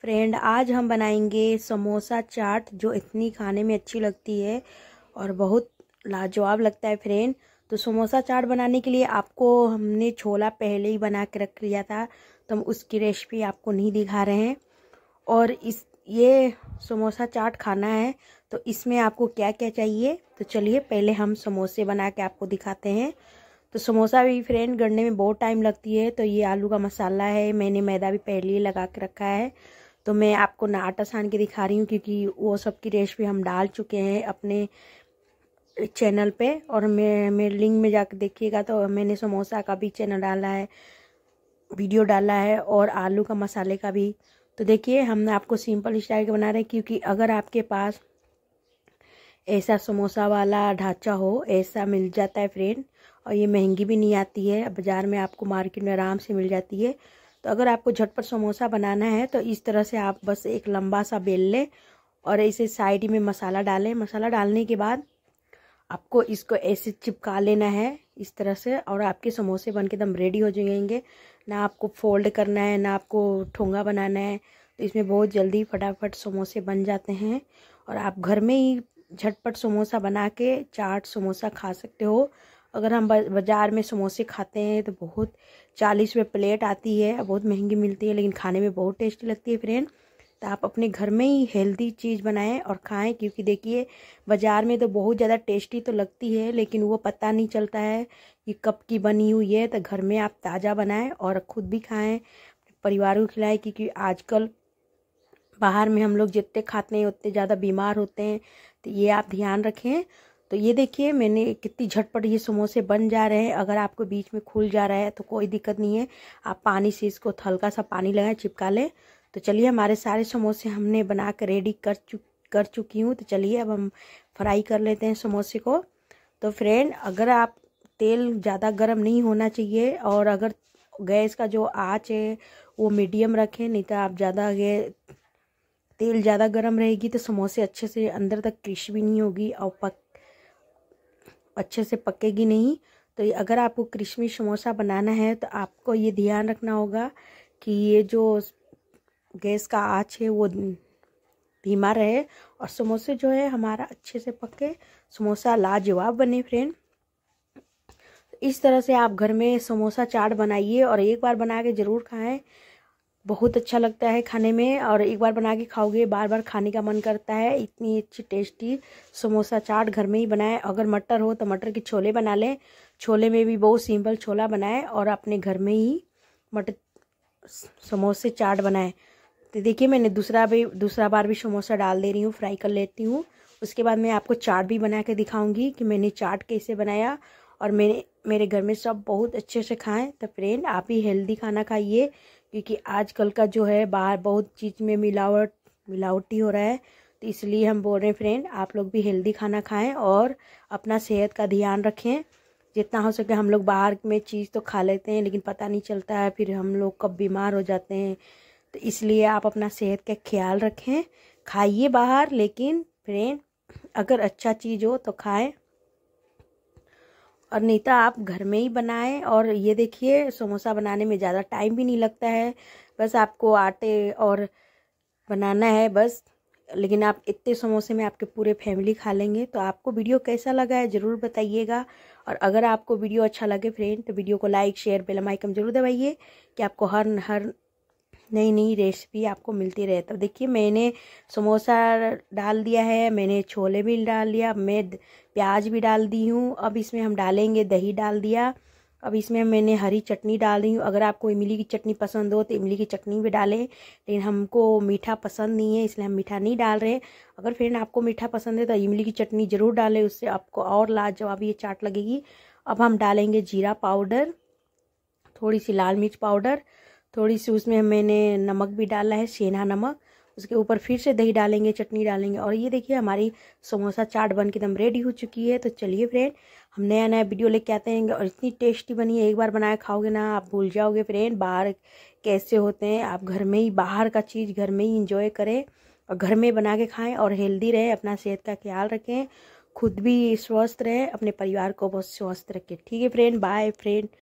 friend आज हम बनाएंगे समोसा चाट जो इतनी खाने में अच्छी लगती है और बहुत लाजवाब लगता है फ्रेंड तो समोसा चाट बनाने के लिए आपको हमने छोला पहले ही बना के रख लिया था तो हम उसकी रेसिपी आपको नहीं दिखा रहे हैं और इस ये समोसा चाट खाना है तो इसमें आपको क्या क्या चाहिए तो चलिए पहले हम समोसे बना के आपको दिखाते हैं तो समोसा भी फ्रेंड गढ़ने में बहुत टाइम लगती है तो ये आलू का मसाला है मैंने मैदा भी पहले ही लगा के रखा है तो मैं आपको ना आटा सान के दिखा रही हूँ क्योंकि वो सब की रेसिपी हम डाल चुके हैं अपने चैनल पे और मैं मेरे लिंक में जाकर देखिएगा तो मैंने समोसा का भी चैनल डाला है वीडियो डाला है और आलू का मसाले का भी तो देखिए हमने आपको सिंपल स्टाइल के बना रहे हैं क्योंकि अगर आपके पास ऐसा समोसा वाला ढांचा हो ऐसा मिल जाता है फ्रेंड और ये महंगी भी नहीं आती है बाज़ार में आपको मार्केट में आराम से मिल जाती है तो अगर आपको झटपट समोसा बनाना है तो इस तरह से आप बस एक लंबा सा बेल लें और इसे साइड में मसाला डालें मसाला डालने के बाद आपको इसको ऐसे चिपका लेना है इस तरह से और आपके समोसे बन के एकदम रेडी हो जाएंगे ना आपको फोल्ड करना है ना आपको ठोंगा बनाना है तो इसमें बहुत जल्दी फटाफट समोसे बन जाते हैं और आप घर में ही झटपट समोसा बना के चाट समोसा खा सकते हो अगर हम बाज़ार में समोसे खाते हैं तो बहुत चालीस रुपये प्लेट आती है बहुत महंगी मिलती है लेकिन खाने में बहुत टेस्टी लगती है फ्रेंड तो आप अपने घर में ही हेल्दी चीज़ बनाएं और खाएं क्योंकि देखिए बाज़ार में तो बहुत ज़्यादा टेस्टी तो लगती है लेकिन वो पता नहीं चलता है कि कब की बनी हुई है तो घर में आप ताज़ा बनाएं और ख़ुद भी खाएं परिवार को खिलाएं क्योंकि आजकल बाहर में हम लोग जितने खाते हैं उतने ज़्यादा बीमार होते हैं तो ये आप ध्यान रखें तो ये देखिए मैंने कितनी झटपट ये समोसे बन जा रहे हैं अगर आपको बीच में खुल जा रहा है तो कोई दिक्कत नहीं है आप पानी से इसको हल्का सा पानी लगाएं चिपका लें तो चलिए हमारे सारे समोसे हमने बना कर रेडी कर चुक कर चुकी हूँ तो चलिए अब हम फ्राई कर लेते हैं समोसे को तो फ्रेंड अगर आप तेल ज़्यादा गर्म नहीं होना चाहिए और अगर गैस का जो आँच है वो मीडियम रखें नहीं तो आप ज़्यादा तेल ज़्यादा गर्म रहेगी तो समोसे अच्छे से अंदर तक भी नहीं होगी और पक अच्छे से पकेगी नहीं तो अगर आपको क्रिशमी समोसा बनाना है तो आपको ये ध्यान रखना होगा कि ये जो गैस का आँच है वो धीमा रहे और समोसे जो है हमारा अच्छे से पके समोसा लाजवाब बने फ्रेंड इस तरह से आप घर में समोसा चाट बनाइए और एक बार बना के ज़रूर खाएं बहुत अच्छा लगता है खाने में और एक बार बना के खाओगे बार बार खाने का मन करता है इतनी अच्छी टेस्टी समोसा चाट घर में ही बनाए अगर मटर हो तो मटर के छोले बना लें छोले में भी बहुत सिंपल छोला बनाए और अपने घर में ही मटर समोसे चाट बनाए तो देखिए मैंने दूसरा भी दूसरा बार भी समोसा डाल दे रही हूँ फ्राई कर लेती हूँ उसके बाद मैं आपको चाट भी बना के दिखाऊंगी कि मैंने चाट कैसे बनाया और मैंने मेरे घर में सब बहुत अच्छे से खाएं तो फ्रेंड आप ही हेल्दी खाना खाइए क्योंकि आजकल का जो है बाहर बहुत चीज़ में मिलावट मिलावटी हो रहा है तो इसलिए हम बोल रहे हैं फ्रेंड आप लोग भी हेल्दी खाना खाएं और अपना सेहत का ध्यान रखें जितना हो सके हम लोग बाहर में चीज़ तो खा लेते हैं लेकिन पता नहीं चलता है फिर हम लोग कब बीमार हो जाते हैं तो इसलिए आप अपना सेहत का ख्याल रखें खाइए बाहर लेकिन फ्रेंड अगर अच्छा चीज़ हो तो खाएँ और नीता तो आप घर में ही बनाएं और ये देखिए समोसा बनाने में ज़्यादा टाइम भी नहीं लगता है बस आपको आटे और बनाना है बस लेकिन आप इतने समोसे में आपके पूरे फैमिली खा लेंगे तो आपको वीडियो कैसा लगा है ज़रूर बताइएगा और अगर आपको वीडियो अच्छा लगे फ्रेंड तो वीडियो को लाइक शेयर बेलमाइकम जरूर दबाइए कि आपको हर हर नई नई रेसिपी आपको मिलती रहे तो देखिए मैंने समोसा डाल दिया है मैंने छोले भी डाल दिया मैं प्याज भी डाल दी हूँ अब इसमें हम डालेंगे दही डाल दिया अब इसमें मैंने हरी चटनी डाल दी हूँ अगर आपको इमली की चटनी पसंद हो तो इमली की चटनी भी डालें लेकिन हमको मीठा पसंद नहीं है इसलिए हम मीठा नहीं डाल रहे अगर फिर आपको मीठा पसंद है तो इमली की चटनी ज़रूर डालें उससे आपको और लाजवाब ये चाट लगेगी अब हम डालेंगे जीरा पाउडर थोड़ी सी लाल मिर्च पाउडर थोड़ी सी उसमें मैंने नमक भी डाला है सेना नमक उसके ऊपर फिर से दही डालेंगे चटनी डालेंगे और ये देखिए हमारी समोसा चाट बन के एकदम रेडी हो चुकी है तो चलिए फ्रेंड हम नया नया वीडियो लेके आते हैं और इतनी टेस्टी बनी है एक बार बनाया खाओगे ना आप भूल जाओगे फ्रेंड बाहर कैसे होते हैं आप घर में ही बाहर का चीज़ घर में ही इंजॉय करें और घर में बना के खाएँ और हेल्दी रहें अपना सेहत का ख्याल रखें खुद भी स्वस्थ रहें अपने परिवार को बहुत स्वस्थ रखें ठीक है फ्रेंड बाय फ्रेंड